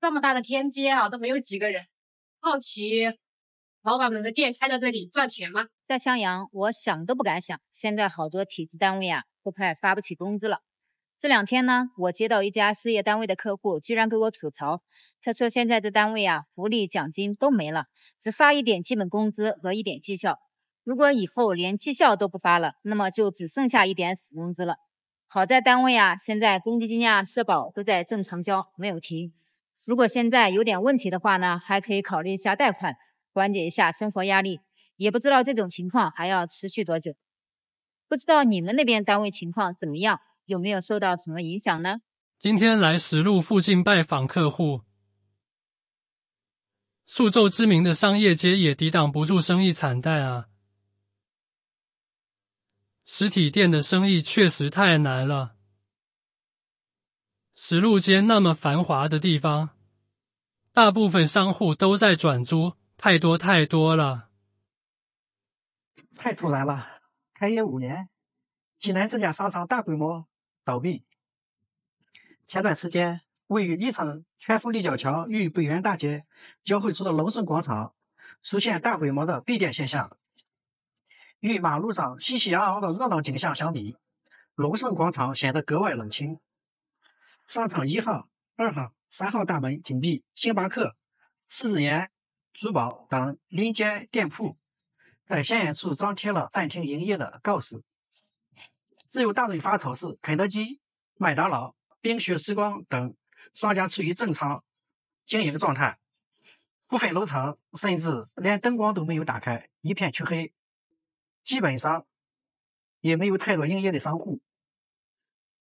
这么大的天街啊，都没有几个人。好奇，老板们的店开到这里赚钱吗？在襄阳，我想都不敢想。现在好多体制单位啊，都快发不起工资了。这两天呢，我接到一家事业单位的客户，居然给我吐槽，他说现在这单位啊，福利奖金都没了，只发一点基本工资和一点绩效。如果以后连绩效都不发了，那么就只剩下一点死工资了。好在单位啊，现在公积金啊、社保都在正常交，没有停。如果现在有点问题的话呢，还可以考虑一下贷款，缓解一下生活压力。也不知道这种情况还要持续多久。不知道你们那边单位情况怎么样，有没有受到什么影响呢？今天来石路附近拜访客户。宿州知名的商业街也抵挡不住生意惨淡啊！实体店的生意确实太难了。石路街那么繁华的地方。大部分商户都在转租，太多太多了，太突然了！开业五年，济南这家商场大规模倒闭。前段时间，位于历城全福立交桥与北园大街交汇处的龙盛广场出现大规模的闭店现象。与马路上熙熙攘攘的热闹景象相比，龙盛广场显得格外冷清。商场一号。二号、三号大门紧闭，星巴克、狮子岩、珠宝等临街店铺在显眼处张贴了暂停营业的告示。只有大润发超市、肯德基、麦当劳、冰雪时光等商家处于正常经营状态。部分楼层甚至连灯光都没有打开，一片黢黑。基本上也没有太多营业的商户，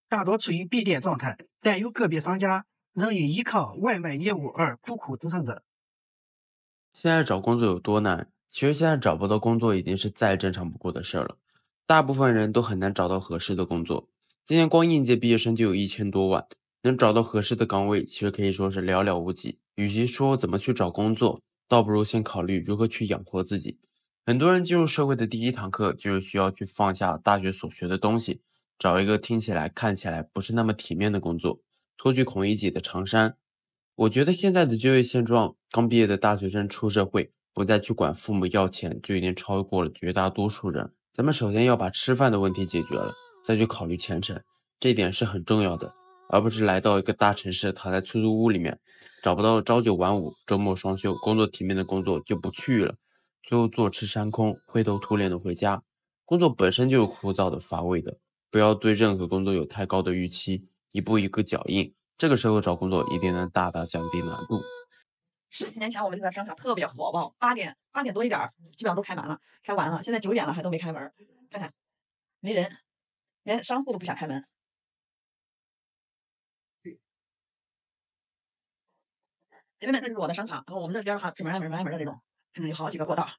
大多处于闭店状态。但有个别商家。仍以依靠外卖业务而苦苦支撑着。现在找工作有多难？其实现在找不到工作已经是再正常不过的事儿了。大部分人都很难找到合适的工作。今年光应届毕业生就有一千多万，能找到合适的岗位，其实可以说是寥寥无几。与其说怎么去找工作，倒不如先考虑如何去养活自己。很多人进入社会的第一堂课，就是需要去放下大学所学的东西，找一个听起来、看起来不是那么体面的工作。脱去孔乙己的长衫，我觉得现在的就业现状，刚毕业的大学生出社会，不再去管父母要钱，就已经超过了绝大多数人。咱们首先要把吃饭的问题解决了，再去考虑前程，这点是很重要的，而不是来到一个大城市，躺在出租屋里面，找不到朝九晚五、周末双休、工作体面的工作就不去了，最后坐吃山空、灰头土脸的回家。工作本身就是枯燥的、乏味的，不要对任何工作有太高的预期。一步一个脚印，这个时候找工作一定能大大降低难度。十几年前，我们这边商场特别火爆，八点八点多一点基本上都开完了，开完了。现在九点了，还都没开门，看看，没人，连商户都不想开门。姐妹们，这是我的商场，然后我们这边哈是门挨门门挨门的这种，嗯，有好几个过道。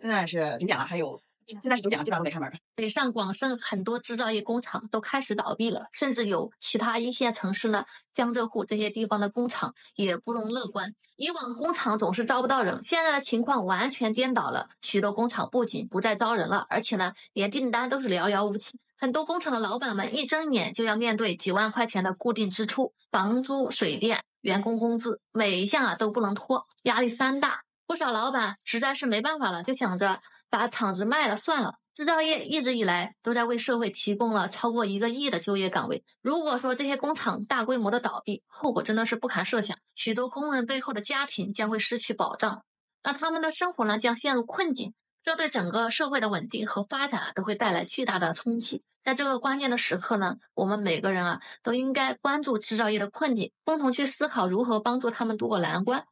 现在是九点了，还有。现在是九点，基本上都没开门儿。北上广深很多制造业工厂都开始倒闭了，甚至有其他一线城市呢，江浙沪这些地方的工厂也不容乐观。以往工厂总是招不到人，现在的情况完全颠倒了。许多工厂不仅不再招人了，而且呢，连订单都是遥遥无期。很多工厂的老板们一睁眼就要面对几万块钱的固定支出，房租、水电、员工工资，每一项啊都不能拖，压力山大。不少老板实在是没办法了，就想着。把厂子卖了算了。制造业一直以来都在为社会提供了超过一个亿的就业岗位。如果说这些工厂大规模的倒闭，后果真的是不堪设想。许多工人背后的家庭将会失去保障，那他们的生活呢将陷入困境。这对整个社会的稳定和发展都会带来巨大的冲击。在这个关键的时刻呢，我们每个人啊都应该关注制造业的困境，共同去思考如何帮助他们度过难关。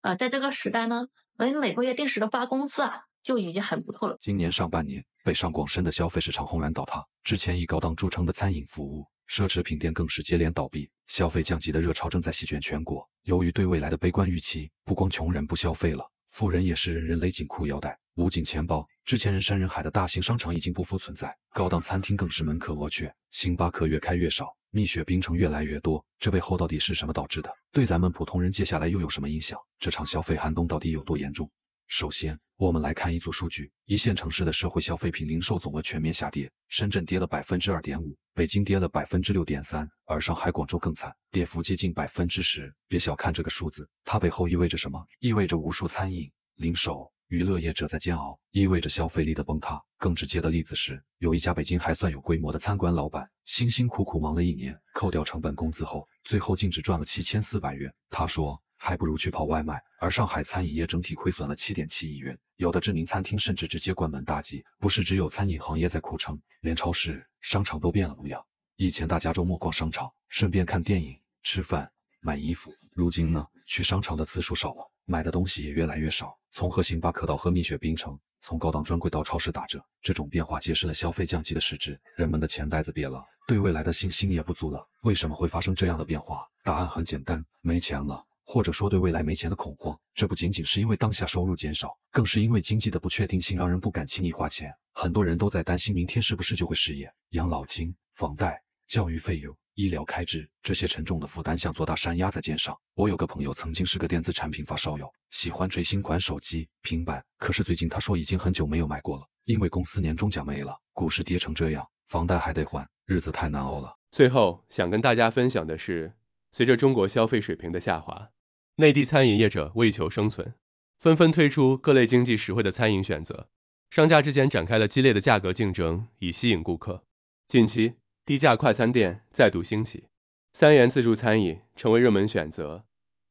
啊，在这个时代呢，我们每个月定时的发工资啊。就已经很不错了。今年上半年，北上广深的消费市场轰然倒塌，之前以高档著称的餐饮服务、奢侈品店更是接连倒闭，消费降级的热潮正在席卷全国。由于对未来的悲观预期，不光穷人不消费了，富人也是人人勒紧裤腰带、捂紧钱包。之前人山人海的大型商场已经不复存在，高档餐厅更是门可罗雀，星巴克越开越少，蜜雪冰城越来越多。这背后到底是什么导致的？对咱们普通人，接下来又有什么影响？这场消费寒冬到底有多严重？首先，我们来看一组数据：一线城市的社会消费品零售总额全面下跌，深圳跌了百分之二点五，北京跌了百分之六点三，而上海、广州更惨，跌幅接近百分之十。别小看这个数字，它背后意味着什么？意味着无数餐饮、零售、娱乐业者在煎熬，意味着消费力的崩塌。更直接的例子是，有一家北京还算有规模的餐馆老板，辛辛苦苦忙了一年，扣掉成本、工资后，最后净只赚了七千四百元。他说。还不如去跑外卖。而上海餐饮业整体亏损了七点七亿元，有的知名餐厅甚至直接关门大吉。不是只有餐饮行业在哭称连超市、商场都变了模样。以前大家周末逛商场，顺便看电影、吃饭、买衣服。如今呢，去商场的次数少了，买的东西也越来越少。从喝星巴克到喝蜜雪冰城，从高档专柜到超市打折，这种变化揭示了消费降级的实质。人们的钱袋子瘪了，对未来的信心也不足了。为什么会发生这样的变化？答案很简单，没钱了。或者说对未来没钱的恐慌，这不仅仅是因为当下收入减少，更是因为经济的不确定性让人不敢轻易花钱。很多人都在担心明天是不是就会失业，养老金、房贷、教育费用、医疗开支这些沉重的负担像座大山压在肩上。我有个朋友曾经是个电子产品发烧友，喜欢追新款手机、平板，可是最近他说已经很久没有买过了，因为公司年终奖没了，股市跌成这样，房贷还得还，日子太难熬了。最后想跟大家分享的是。随着中国消费水平的下滑，内地餐饮业者为求生存，纷纷推出各类经济实惠的餐饮选择，商家之间展开了激烈的价格竞争，以吸引顾客。近期，低价快餐店再度兴起，三元自助餐饮成为热门选择，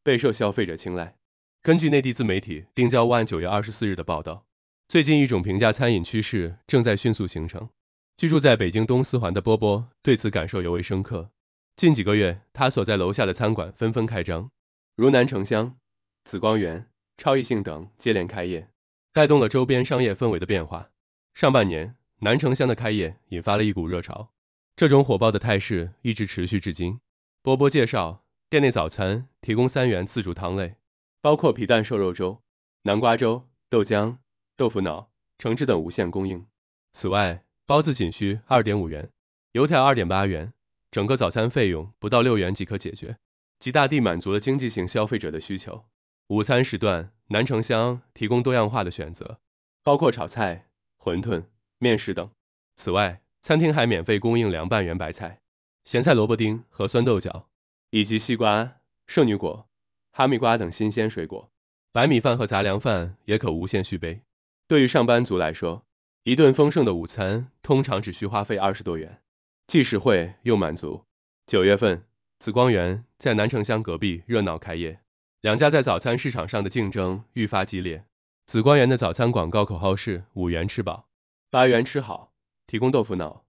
备受消费者青睐。根据内地自媒体“定焦万”九月二十四日的报道，最近一种平价餐饮趋势正在迅速形成。居住在北京东四环的波波对此感受尤为深刻。近几个月，他所在楼下的餐馆纷纷开张，如南城乡、紫光园、超异性等接连开业，带动了周边商业氛围的变化。上半年，南城乡的开业引发了一股热潮，这种火爆的态势一直持续至今。波波介绍，店内早餐提供三元自助汤类，包括皮蛋瘦肉粥、南瓜粥、豆浆、豆腐脑、橙汁等无限供应。此外，包子仅需二点五元，油条二点八元。整个早餐费用不到六元即可解决，极大地满足了经济型消费者的需求。午餐时段，南城乡提供多样化的选择，包括炒菜、馄饨、面食等。此外，餐厅还免费供应凉拌圆白菜、咸菜萝卜丁和酸豆角，以及西瓜、圣女果、哈密瓜等新鲜水果。白米饭和杂粮饭也可无限续杯。对于上班族来说，一顿丰盛的午餐通常只需花费二十多元。既实惠又满足。九月份，紫光园在南城乡隔壁热闹开业，两家在早餐市场上的竞争愈发激烈。紫光园的早餐广告口号是“五元吃饱，八元吃好”，提供豆腐脑、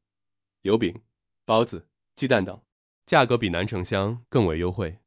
油饼、包子、鸡蛋等，价格比南城乡更为优惠，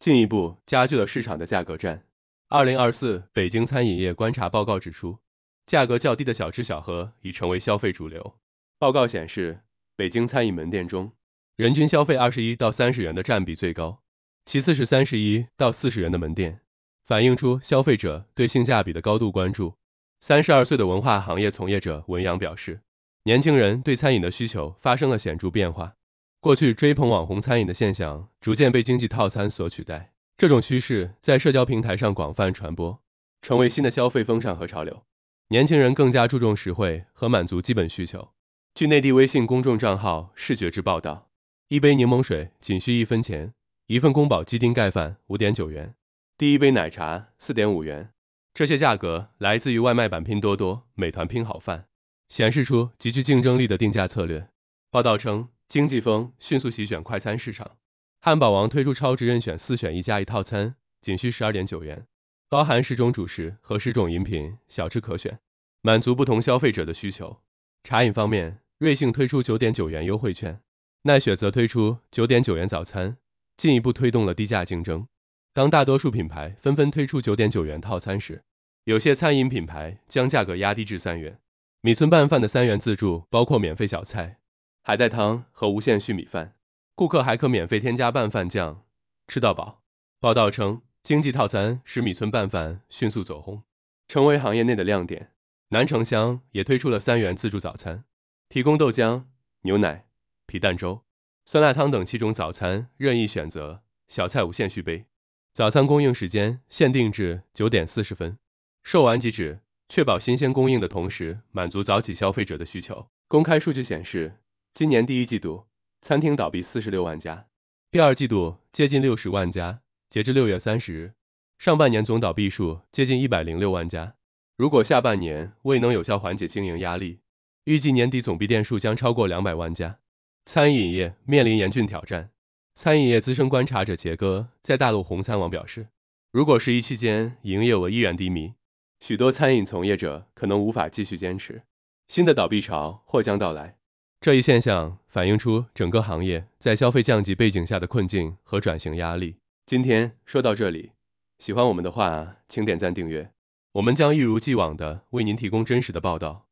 进一步加剧了市场的价格战。二零二四北京餐饮业观察报告指出，价格较低的小吃小喝已成为消费主流。报告显示。北京餐饮门店中，人均消费二十一到三十元的占比最高，其次是三十一到四十元的门店，反映出消费者对性价比的高度关注。三十二岁的文化行业从业者文阳表示，年轻人对餐饮的需求发生了显著变化，过去追捧网红餐饮的现象逐渐被经济套餐所取代，这种趋势在社交平台上广泛传播，成为新的消费风尚和潮流。年轻人更加注重实惠和满足基本需求。据内地微信公众账号“视觉之报道”，一杯柠檬水仅需一分钱，一份宫保鸡丁盖饭五点九元，第一杯奶茶四点五元。这些价格来自于外卖版拼多多、美团拼好饭，显示出极具竞争力的定价策略。报道称，经济风迅速席卷快餐市场，汉堡王推出超值任选四选一加一套餐，仅需十二点九元，包含十种主食和十种饮品、小吃可选，满足不同消费者的需求。茶饮方面，瑞幸推出九点九元优惠券，奈雪则推出九点九元早餐，进一步推动了低价竞争。当大多数品牌纷纷推出九点九元套餐时，有些餐饮品牌将价格压低至三元。米村拌饭的三元自助包括免费小菜、海带汤和无限续米饭，顾客还可免费添加拌饭酱，吃到饱。报道称，经济套餐使米村拌饭迅速走红，成为行业内的亮点。南城乡也推出了三元自助早餐。提供豆浆、牛奶、皮蛋粥、酸辣汤等七种早餐任意选择，小菜无限续杯。早餐供应时间限定至九点四十分，售完即止，确保新鲜供应的同时满足早起消费者的需求。公开数据显示，今年第一季度，餐厅倒闭四十六万家，第二季度接近六十万家，截至六月三十日，上半年总倒闭数接近一百零六万家。如果下半年未能有效缓解经营压力，预计年底总闭店数将超过两百万家，餐饮业面临严峻挑战。餐饮业资深观察者杰哥在大陆红餐网表示，如果十一期间营业额依然低迷，许多餐饮从业者可能无法继续坚持，新的倒闭潮或将到来。这一现象反映出整个行业在消费降级背景下的困境和转型压力。今天说到这里，喜欢我们的话，请点赞订阅，我们将一如既往的为您提供真实的报道。